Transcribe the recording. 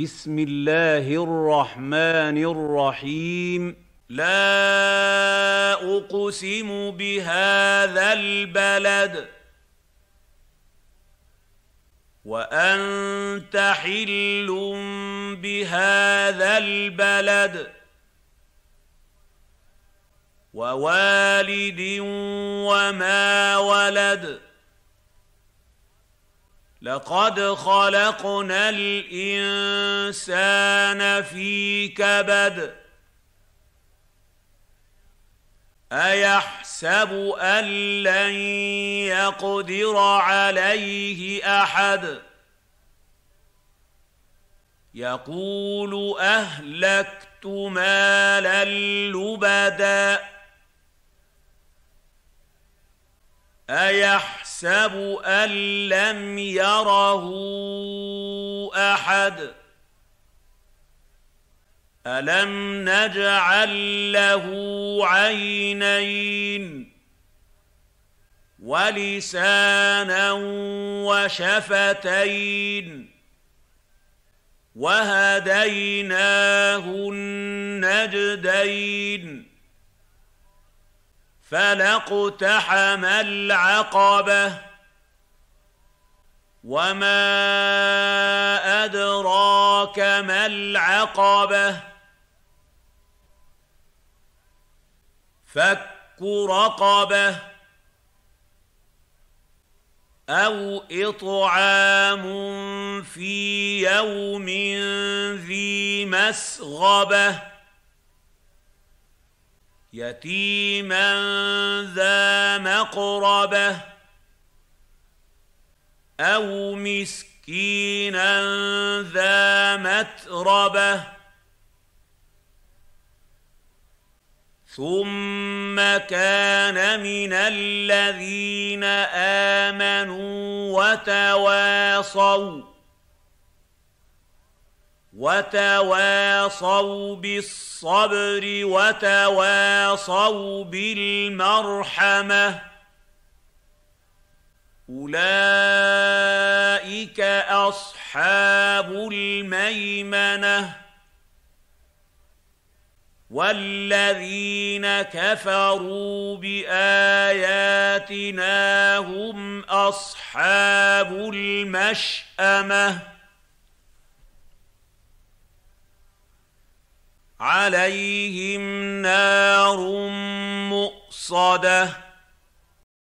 بسم الله الرحمن الرحيم لا اقسم بهذا البلد وانت حل بهذا البلد ووالد وما ولد لقد خلقنا الانسان في كبد ايحسب ان لن يقدر عليه احد يقول اهلكت مالا لبدا أيحسب أن لم يره أحد ألم نجعل له عينين ولسانا وشفتين وهديناه النجدين فلا اقتحم العقبة وما أدراك ما العقبة فك رقبة أو إطعام في يوم ذي مسغبة يتيما ذا مقربه او مسكينا ذا متربه ثم كان من الذين امنوا وتواصوا وتواصوا بالصبر وتواصوا بالمرحمه اولئك اصحاب الميمنه والذين كفروا باياتنا هم اصحاب المشامه عَلَيْهِمْ نَارٌ مُؤْصَدَةٌ